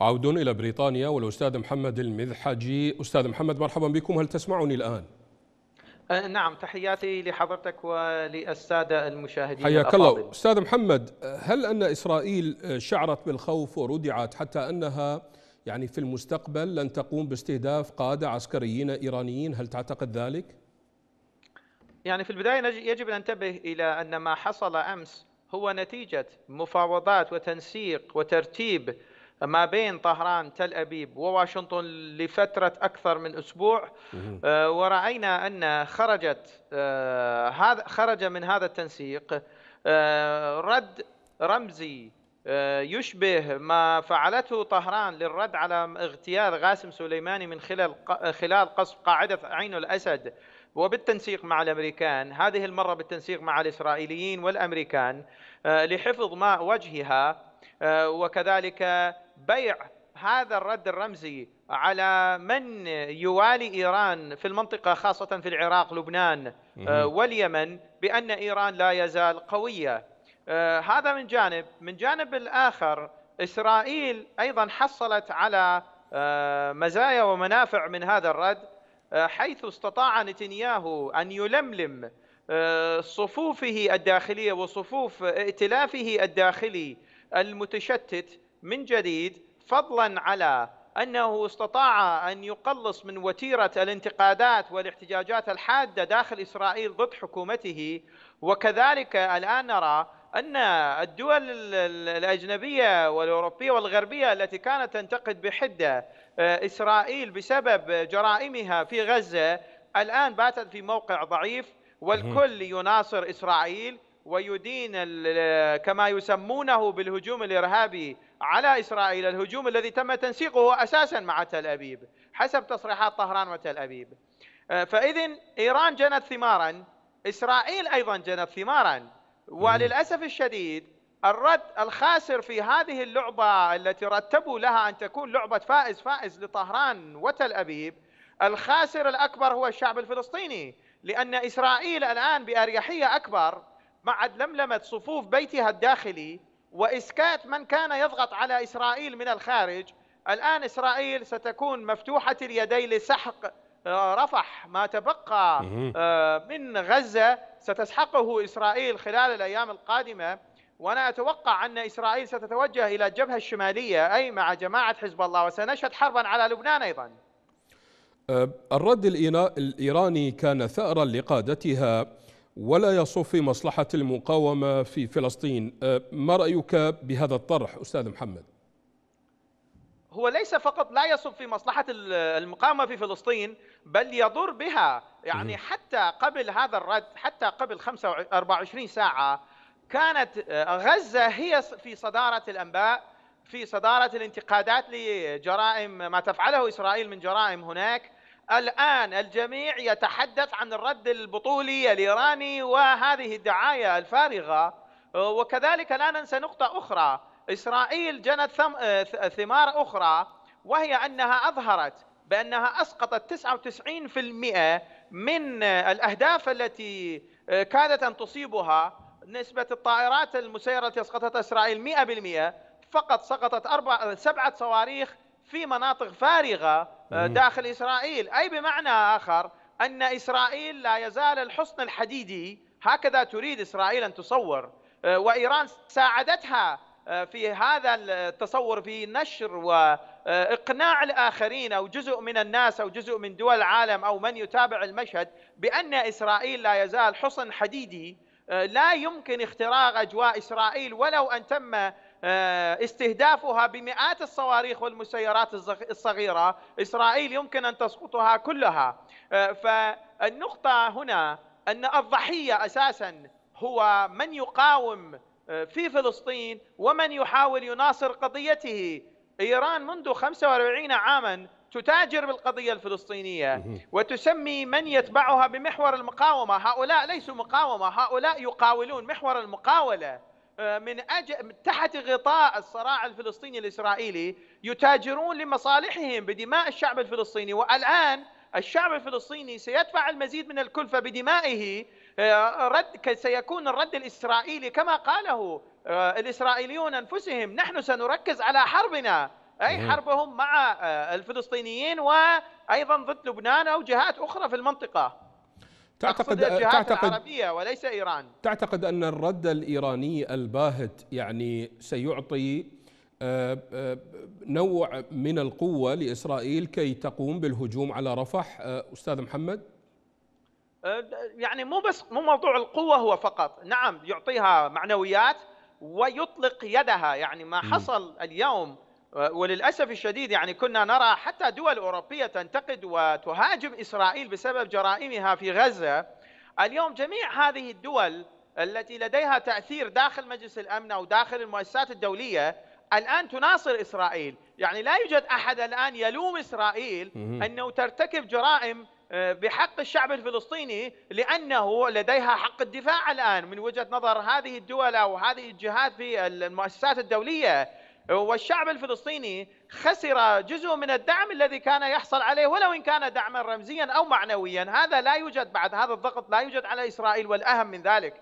عود إلى بريطانيا والأستاذ محمد المذحجي أستاذ محمد مرحبا بكم هل تسمعني الآن؟ أه، نعم تحياتي لحضرتك وللسادة المشاهدين حياك الله أستاذ محمد هل أن إسرائيل شعرت بالخوف وردعت حتى أنها يعني في المستقبل لن تقوم باستهداف قادة عسكريين إيرانيين هل تعتقد ذلك؟ يعني في البداية يجب أن ننتبه إلى أن ما حصل أمس هو نتيجة مفاوضات وتنسيق وترتيب ما بين طهران تل أبيب وواشنطن لفترة أكثر من أسبوع آه، ورأينا أن خرجت آه، هذا خرج من هذا التنسيق آه، رد رمزي يشبه ما فعلته طهران للرد على اغتيال غاسم سليماني من خلال خلال قصف قاعدة عين الأسد وبالتنسيق مع الامريكان هذه المره بالتنسيق مع الاسرائيليين والامريكان لحفظ ماء وجهها آه، وكذلك بيع هذا الرد الرمزي على من يوالي ايران في المنطقه خاصه في العراق لبنان آه، واليمن بان ايران لا يزال قويه آه، هذا من جانب من جانب الاخر اسرائيل ايضا حصلت على مزايا ومنافع من هذا الرد حيث استطاع نتنياهو ان يلملم صفوفه الداخليه وصفوف ائتلافه الداخلي المتشتت من جديد فضلا على انه استطاع ان يقلص من وتيره الانتقادات والاحتجاجات الحاده داخل اسرائيل ضد حكومته وكذلك الان نرى ان الدول الاجنبيه والاوروبيه والغربيه التي كانت تنتقد بحده آه، اسرائيل بسبب جرائمها في غزه الان باتت في موقع ضعيف والكل يناصر اسرائيل ويدين كما يسمونه بالهجوم الإرهابي على إسرائيل الهجوم الذي تم تنسيقه أساسا مع تل أبيب حسب تصريحات طهران وتل أبيب آه، فإذا إيران جنت ثمارا إسرائيل أيضا جنت ثمارا وللأسف الشديد الرد الخاسر في هذه اللعبة التي رتبوا لها أن تكون لعبة فائز فائز لطهران وتل أبيب الخاسر الأكبر هو الشعب الفلسطيني لأن إسرائيل الآن بأريحية أكبر مع لملمة صفوف بيتها الداخلي وإسكات من كان يضغط على إسرائيل من الخارج الآن إسرائيل ستكون مفتوحة اليدين لسحق آه، رفح ما تبقى آه، من غزة ستسحقه إسرائيل خلال الأيام القادمة وأنا أتوقع أن إسرائيل ستتوجه إلى الجبهة الشمالية أي مع جماعة حزب الله وسنشهد حربا على لبنان أيضا آه، الرد الإيراني كان ثأرا لقادتها ولا يصف في مصلحة المقاومة في فلسطين أه، ما رأيك بهذا الطرح أستاذ محمد هو ليس فقط لا يصب في مصلحة المقاومة في فلسطين بل يضر بها يعني حتى قبل هذا الرد حتى قبل 24 ساعة كانت أه، غزة هي في صدارة الأنباء في صدارة الانتقادات لجرائم ما تفعله إسرائيل من جرائم هناك الآن الجميع يتحدث عن الرد البطولي الإيراني وهذه الدعاية الفارغة وكذلك لا ننسى نقطة أخرى إسرائيل جنت ثمار أخرى وهي أنها أظهرت بأنها أسقطت 99% من الأهداف التي كادت أن تصيبها نسبة الطائرات المسيرة التي أسقطتها إسرائيل 100% فقط سقطت أربع سبعة صواريخ في مناطق فارغة آه، داخل إسرائيل أي بمعنى آخر أن إسرائيل لا يزال الحصن الحديدي هكذا تريد إسرائيل أن تصور آه، وإيران ساعدتها آه، في هذا التصور في نشر وإقناع الآخرين أو جزء من الناس أو جزء من دول العالم أو من يتابع المشهد بأن إسرائيل لا يزال حصن حديدي لا يمكن اختراق أجواء إسرائيل ولو أن تم آه، استهدافها بمئات الصواريخ والمسيرات الصغيرة إسرائيل يمكن أن تسقطها كلها آه، فالنقطة هنا أن الضحية أساسا هو من يقاوم آه، في فلسطين ومن يحاول يناصر قضيته إيران منذ 45 عاما تتاجر بالقضية الفلسطينية وتسمي من يتبعها بمحور المقاومة هؤلاء ليسوا مقاومة هؤلاء يقاولون محور المقاولة من أجل تحت غطاء الصراع الفلسطيني الإسرائيلي يتاجرون لمصالحهم بدماء الشعب الفلسطيني والآن الشعب الفلسطيني سيدفع المزيد من الكلفة بدمائه آه، رد سيكون الرد الإسرائيلي كما قاله آه، الإسرائيليون أنفسهم نحن سنركز على حربنا أي حربهم مع آه، الفلسطينيين وأيضا ضد لبنان أو جهات أخرى في المنطقة تعتقد تعتقد العربية وليس إيران تعتقد أن الرد الإيراني الباهت يعني سيعطي آه، آه، نوع من القوة لإسرائيل كي تقوم بالهجوم على رفح آه، أستاذ محمد يعني مو بس مو موضوع القوة هو فقط نعم يعطيها معنويات ويطلق يدها يعني ما حصل اليوم وللأسف الشديد يعني كنا نرى حتى دول أوروبية تنتقد وتهاجم إسرائيل بسبب جرائمها في غزة اليوم جميع هذه الدول التي لديها تأثير داخل مجلس الأمن أو داخل المؤسسات الدولية الآن تناصر إسرائيل يعني لا يوجد أحد الآن يلوم إسرائيل أنه ترتكب جرائم آه، بحق الشعب الفلسطيني لأنه لديها حق الدفاع الآن من وجهة نظر هذه الدول أو هذه الجهات في المؤسسات الدولية والشعب الفلسطيني خسر جزء من الدعم الذي كان يحصل عليه ولو ان كان دعما رمزيا او معنويا، هذا لا يوجد بعد هذا الضغط لا يوجد على اسرائيل والاهم من ذلك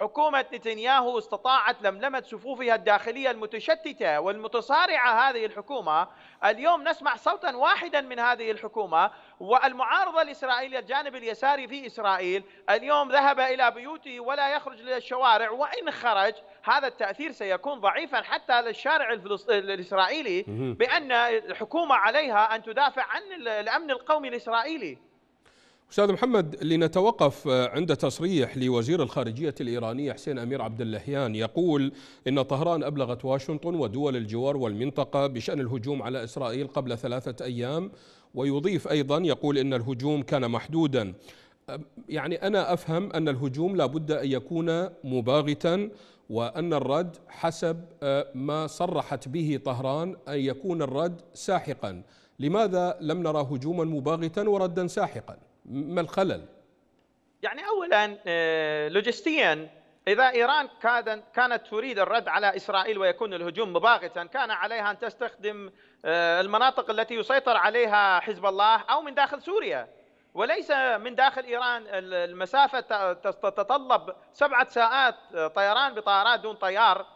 حكومة نتنياهو استطاعت لملمة صفوفها الداخلية المتشتتة والمتصارعة هذه الحكومة اليوم نسمع صوتا واحدا من هذه الحكومة والمعارضة الإسرائيلية الجانب اليساري في إسرائيل اليوم ذهب إلى بيوته ولا يخرج للشوارع وإن خرج هذا التأثير سيكون ضعيفا حتى للشارع الإسرائيلي بأن الحكومة عليها أن تدافع عن الأمن القومي الإسرائيلي استاذ محمد لنتوقف آه، عند تصريح لوزير الخارجيه الايراني حسين امير عبد اللهيان يقول ان طهران ابلغت واشنطن ودول الجوار والمنطقه بشان الهجوم على اسرائيل قبل ثلاثه ايام ويضيف ايضا يقول ان الهجوم كان محدودا يعني انا افهم ان الهجوم لابد ان يكون مباغتا وان الرد حسب آه، ما صرحت به طهران ان يكون الرد ساحقا لماذا لم نرى هجوما مباغتا وردا ساحقا ما الخلل؟ يعني اولا آه، لوجستيا اذا ايران كانت تريد الرد على اسرائيل ويكون الهجوم مباغتا كان عليها ان تستخدم آه، المناطق التي يسيطر عليها حزب الله او من داخل سوريا وليس من داخل ايران المسافه تتطلب سبعه ساعات آه، طيران بطائرات دون طيار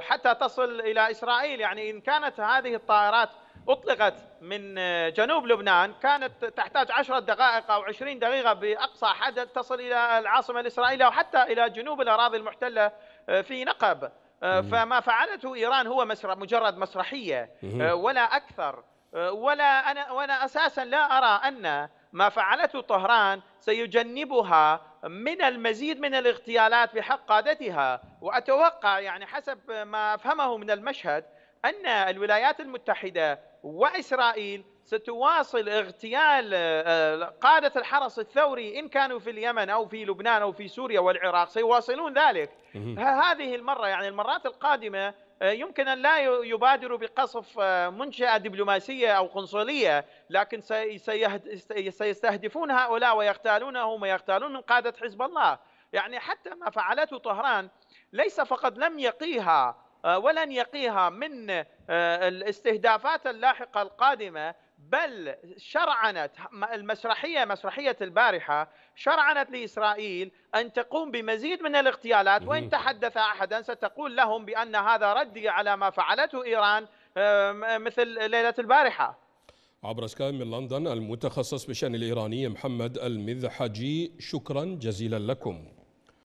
حتى تصل الى اسرائيل يعني ان كانت هذه الطائرات أطلقت من آه، جنوب لبنان كانت تحتاج عشرة دقائق أو عشرين دقيقة بأقصى حد تصل إلى العاصمة الإسرائيلية وحتى إلى جنوب الأراضي المحتلة آه، في نقب آه، فما فعلته إيران هو مسرح مجرد مسرحية ولا أكثر ولا أنا, وأنا أساسا لا أرى أن ما فعلته طهران سيجنبها من المزيد من الاغتيالات بحق قادتها وأتوقع يعني حسب ما أفهمه من المشهد أن الولايات المتحدة وإسرائيل ستواصل اغتيال آه، قادة الحرس الثوري إن كانوا في اليمن أو في لبنان أو في سوريا والعراق سيواصلون ذلك هذه المرة يعني المرات القادمة آه، يمكن أن لا يبادروا بقصف آه، منشأة دبلوماسية أو قنصلية لكن سيستهدفون هؤلاء ويغتالونهم ويغتالون من قادة حزب الله يعني حتى ما فعلته طهران ليس فقط لم يقيها آه، ولن يقيها من آه، الاستهدافات اللاحقة القادمة بل شرعنت المسرحية مسرحية البارحة شرعنت لإسرائيل أن تقوم بمزيد من الاغتيالات وإن تحدث أحدا ستقول لهم بأن هذا ردي على ما فعلته إيران آه، مثل ليلة البارحة عبر سكاي من لندن المتخصص بشأن الإيراني محمد المذحجي شكرا جزيلا لكم